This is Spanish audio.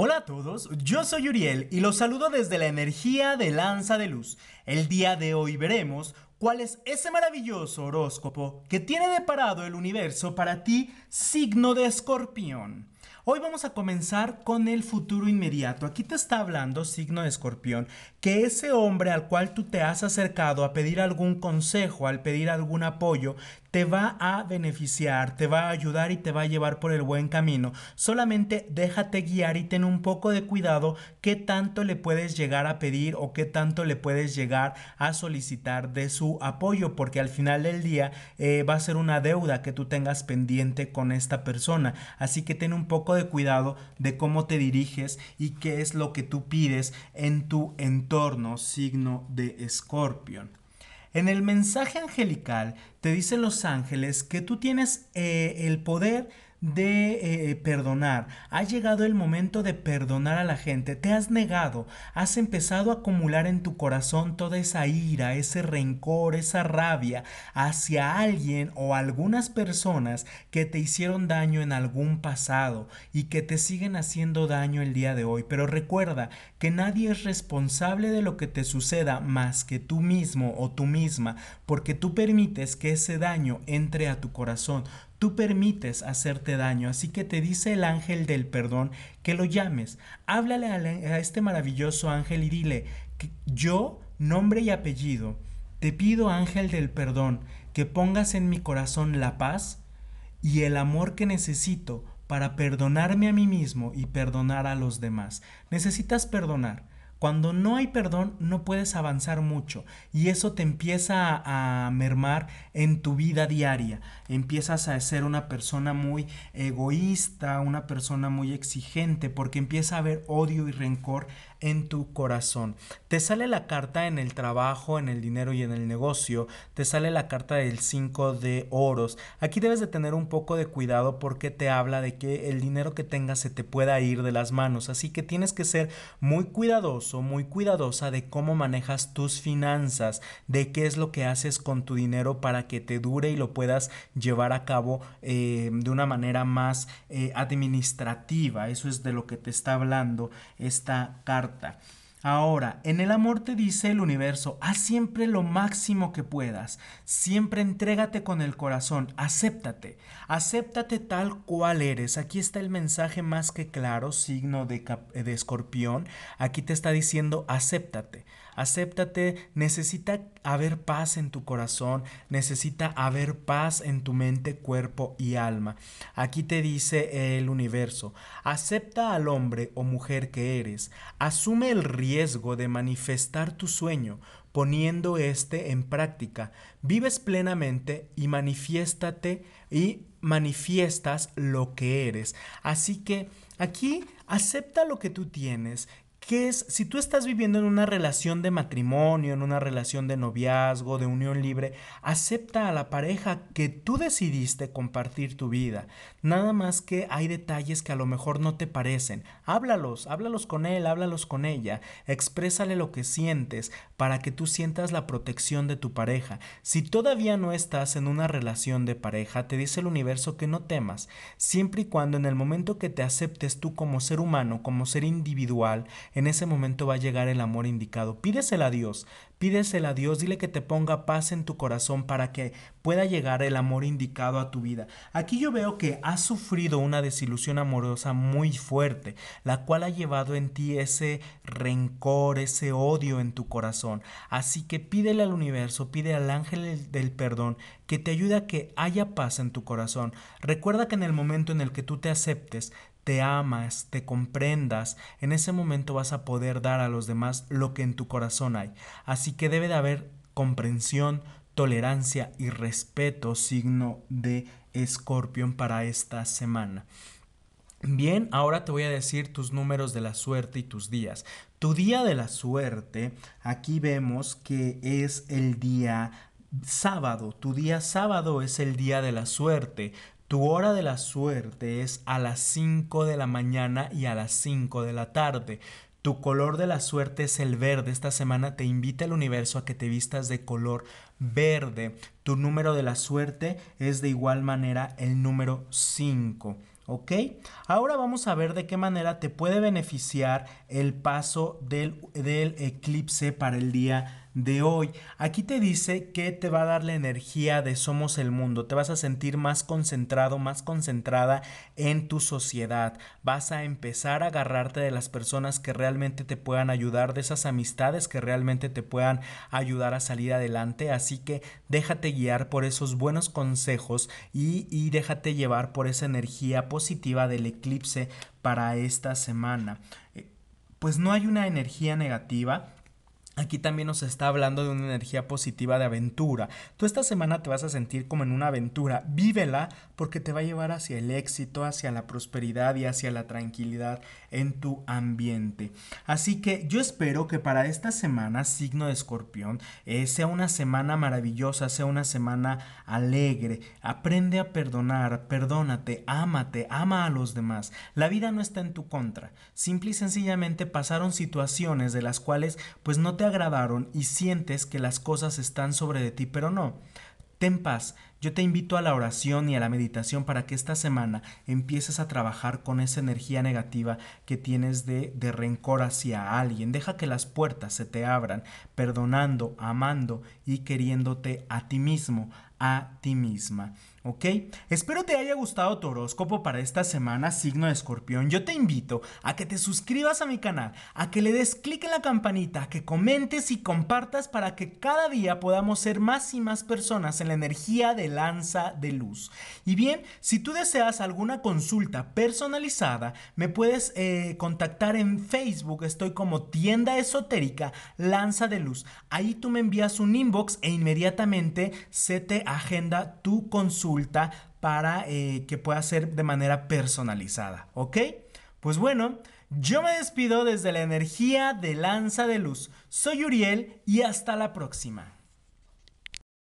Hola a todos, yo soy Uriel y los saludo desde la energía de Lanza de Luz. El día de hoy veremos cuál es ese maravilloso horóscopo que tiene deparado el universo para ti, signo de escorpión. Hoy vamos a comenzar con el futuro inmediato. Aquí te está hablando signo de escorpión, que ese hombre al cual tú te has acercado a pedir algún consejo, al pedir algún apoyo, te va a beneficiar, te va a ayudar y te va a llevar por el buen camino. Solamente déjate guiar y ten un poco de cuidado qué tanto le puedes llegar a pedir o qué tanto le puedes llegar a solicitar de su apoyo, porque al final del día eh, va a ser una deuda que tú tengas pendiente con esta persona. Así que ten un poco de cuidado de cómo te diriges y qué es lo que tú pides en tu entorno, signo de escorpión. En el mensaje angelical te dicen los ángeles que tú tienes eh, el poder de eh, perdonar. Ha llegado el momento de perdonar a la gente. Te has negado. Has empezado a acumular en tu corazón toda esa ira, ese rencor, esa rabia hacia alguien o algunas personas que te hicieron daño en algún pasado y que te siguen haciendo daño el día de hoy. Pero recuerda que nadie es responsable de lo que te suceda más que tú mismo o tú misma, porque tú permites que ese daño entre a tu corazón. Tú permites hacerte daño, así que te dice el ángel del perdón que lo llames. Háblale a, este maravilloso ángel y dile, yo, nombre y apellido, te pido ángel del perdón, que pongas en mi corazón la paz y el amor que necesito para perdonarme a mí mismo y perdonar a los demás. Necesitas perdonar. Cuando no hay perdón, no puedes avanzar mucho y eso te empieza a, mermar en tu vida diaria. Empiezas a ser una persona muy egoísta, una persona muy exigente, porque empieza a haber odio y rencor en tu corazón. Te sale la carta en el trabajo, en el dinero y en el negocio. Te sale la carta del 5 de oros. Aquí debes de tener un poco de cuidado porque te habla de que el dinero que tengas se te pueda ir de las manos. Así que tienes que ser muy cuidadoso muy cuidadosa de cómo manejas tus finanzas, de qué es lo que haces con tu dinero para que te dure y lo puedas llevar a cabo eh, de una manera más eh, administrativa. Eso es de lo que te está hablando esta carta. Ahora, en el amor te dice el universo, haz siempre lo máximo que puedas, siempre entrégate con el corazón, acéptate, acéptate tal cual eres. Aquí está el mensaje más que claro, signo de, escorpión, aquí te está diciendo, acéptate, acéptate, necesita haber paz en tu corazón, necesita haber paz en tu mente, cuerpo y alma. Aquí te dice el universo, acepta al hombre o mujer que eres, asume el riesgo de manifestar tu sueño, poniendo este en práctica. Vives plenamente y manifiéstate y manifiestas lo que eres. Así que aquí acepta lo que tú tienes ¿Qué es, si tú estás viviendo en una relación de matrimonio, en una relación de noviazgo, de unión libre, acepta a la pareja que tú decidiste compartir tu vida. Nada más que hay detalles que a lo mejor no te parecen. Háblalos, háblalos con él, háblalos con ella, exprésale lo que sientes para que tú sientas la protección de tu pareja. Si todavía no estás en una relación de pareja, te dice el universo que no temas, siempre y cuando en el momento que te aceptes tú como ser humano, como ser individual, en ese momento va a llegar el amor indicado. Pídesela a Dios, pídesela a Dios, dile que te ponga paz en tu corazón para que pueda llegar el amor indicado a tu vida. Aquí yo veo que has sufrido una desilusión amorosa muy fuerte, la cual ha llevado en ti ese rencor, ese odio en tu corazón. Así que pídele al universo, pide al ángel del perdón que te ayude a que haya paz en tu corazón. Recuerda que en el momento en el que tú te aceptes, te amas, te comprendas, en ese momento vas a poder dar a los demás lo que en tu corazón hay. Así que debe de haber comprensión, tolerancia y respeto, signo de escorpión para esta semana. Bien, ahora te voy a decir tus números de la suerte y tus días. Tu día de la suerte, aquí vemos que es el día sábado. Tu día sábado es el día de la suerte. Tu hora de la suerte es a las 5 de la mañana y a las 5 de la tarde. Tu color de la suerte es el verde. Esta semana te invita el universo a que te vistas de color verde. Tu número de la suerte es de igual manera el número 5. ¿Ok? Ahora vamos a ver de qué manera te puede beneficiar el paso del, del eclipse para el día de hoy. Aquí te dice que te va a dar la energía de somos el mundo. Te vas a sentir más concentrado, más concentrada en tu sociedad. Vas a empezar a agarrarte de las personas que realmente te puedan ayudar, de esas amistades que realmente te puedan ayudar a salir adelante. Así que déjate guiar por esos buenos consejos y, y déjate llevar por esa energía positiva del eclipse para esta semana. Eh, pues no hay una energía negativa, Aquí también nos está hablando de una energía positiva de aventura. Tú esta semana te vas a sentir como en una aventura. Vívela porque te va a llevar hacia el éxito, hacia la prosperidad y hacia la tranquilidad en tu ambiente. Así que yo espero que para esta semana, signo de escorpión, eh, sea una semana maravillosa, sea una semana alegre. Aprende a perdonar, perdónate, ámate, ama a los demás. La vida no está en tu contra. Simple y sencillamente pasaron situaciones de las cuales pues no te agradaron y sientes que las cosas están sobre de ti, pero no. Ten paz, yo te invito a la oración y a la meditación para que esta semana empieces a trabajar con esa energía negativa que tienes de, de, rencor hacia alguien. Deja que las puertas se te abran, perdonando, amando y queriéndote a ti mismo, a ti misma. ¿ok? Espero te haya gustado tu horóscopo para esta semana, signo de escorpión. Yo te invito a que te suscribas a mi canal, a que le des clic en la campanita, que comentes y compartas para que cada día podamos ser más y más personas en la energía de lanza de luz. Y bien, si tú deseas alguna consulta personalizada, me puedes eh, contactar en Facebook, estoy como tienda esotérica lanza de luz. Ahí tú me envías un inbox e inmediatamente se te agenda tu consulta para eh, que pueda ser de manera personalizada, ¿ok? Pues bueno, yo me despido desde la energía de Lanza de Luz. Soy Uriel y hasta la próxima.